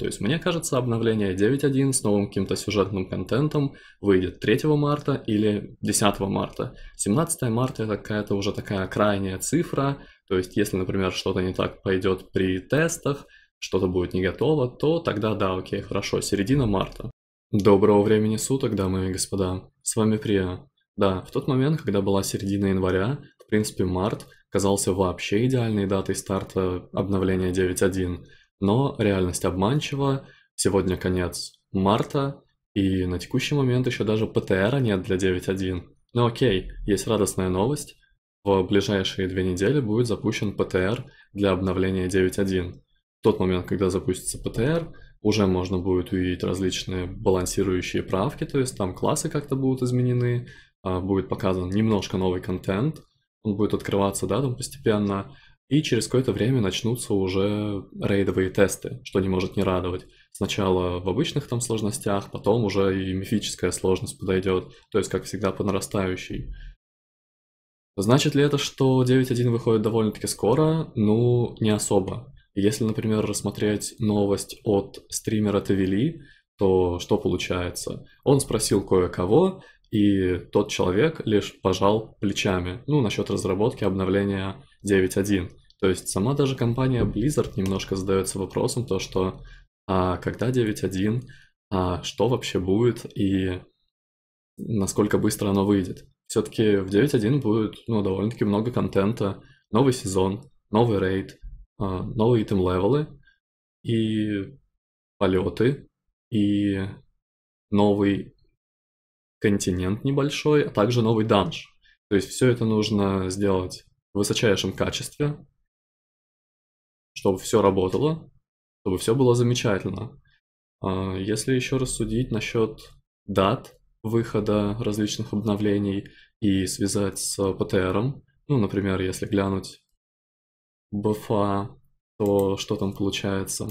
То есть, мне кажется, обновление 9.1 с новым каким-то сюжетным контентом выйдет 3 марта или 10 марта. 17 марта это какая-то уже такая крайняя цифра, то есть, если, например, что-то не так пойдет при тестах, что-то будет не готово, то тогда да, окей, хорошо, середина марта. Доброго времени суток, дамы и господа. С вами Прия. Да, в тот момент, когда была середина января, в принципе, март казался вообще идеальной датой старта обновления 9.1. Но реальность обманчива. Сегодня конец марта, и на текущий момент еще даже ПТРа нет для 9.1. Но ну окей, есть радостная новость. В ближайшие две недели будет запущен ПТР для обновления 9.1. В тот момент, когда запустится ПТР, уже можно будет увидеть различные балансирующие правки, то есть там классы как-то будут изменены, а, будет показан немножко новый контент, он будет открываться, да, там постепенно, и через какое-то время начнутся уже рейдовые тесты, что не может не радовать. Сначала в обычных там сложностях, потом уже и мифическая сложность подойдет, то есть, как всегда, по нарастающей. Значит ли это, что 9.1 выходит довольно-таки скоро? Ну, не особо. Если, например, рассмотреть новость от стримера Тавели, то что получается? Он спросил кое-кого, и тот человек лишь пожал плечами, ну, насчет разработки обновления 9.1. То есть сама даже компания Blizzard немножко задается вопросом, то что а, когда 9.1, а, что вообще будет и насколько быстро оно выйдет. Все-таки в 9.1 будет ну, довольно-таки много контента, новый сезон, новый рейд, а, новые итем-левелы и полеты, и новый континент небольшой, а также новый данж. То есть все это нужно сделать в высочайшем качестве, чтобы все работало, чтобы все было замечательно. А, если еще рассудить насчет дат выхода различных обновлений и связать с ПТРом, ну, например, если глянуть БФА, то что там получается?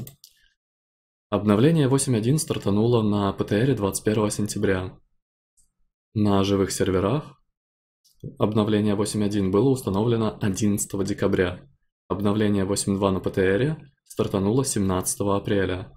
Обновление 8.1 стартануло на ПТР 21 сентября. На живых серверах обновление 8.1 было установлено 11 декабря. Обновление 8.2 на ПТРе стартануло 17 апреля.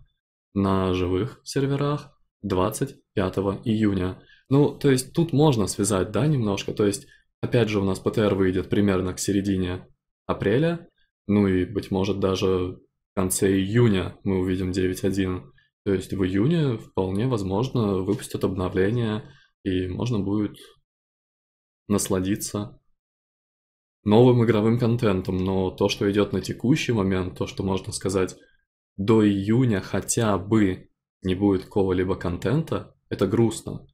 На живых серверах 25 июня. Ну, то есть тут можно связать, да, немножко. То есть, опять же, у нас ПТР выйдет примерно к середине апреля. Ну и, быть может, даже в конце июня мы увидим 9.1. То есть в июне вполне возможно выпустят обновление, и можно будет насладиться новым игровым контентом, но то, что идет на текущий момент, то, что можно сказать, до июня хотя бы не будет кого либо контента, это грустно.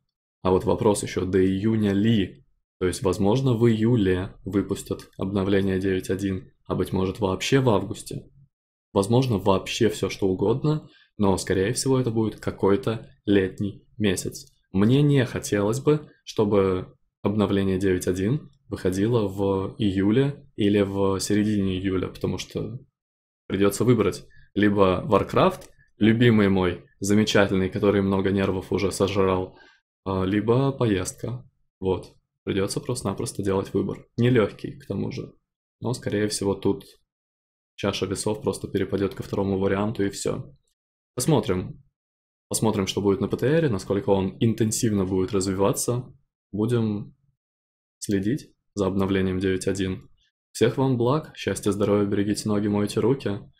А вот вопрос еще, до июня ли? То есть, возможно, в июле выпустят обновление 9.1, а быть может вообще в августе. Возможно, вообще все что угодно, но, скорее всего, это будет какой-то летний месяц. Мне не хотелось бы, чтобы обновление 9.1 выходила в июле или в середине июля, потому что придется выбрать либо Warcraft, любимый мой, замечательный, который много нервов уже сожрал, а, либо поездка. Вот. Придется просто-напросто делать выбор. Нелегкий, к тому же. Но, скорее всего, тут чаша весов просто перепадет ко второму варианту и все. Посмотрим. Посмотрим, что будет на ПТР, насколько он интенсивно будет развиваться. Будем следить за обновлением 9.1. Всех вам благ, счастья, здоровья, берегите ноги, мойте руки.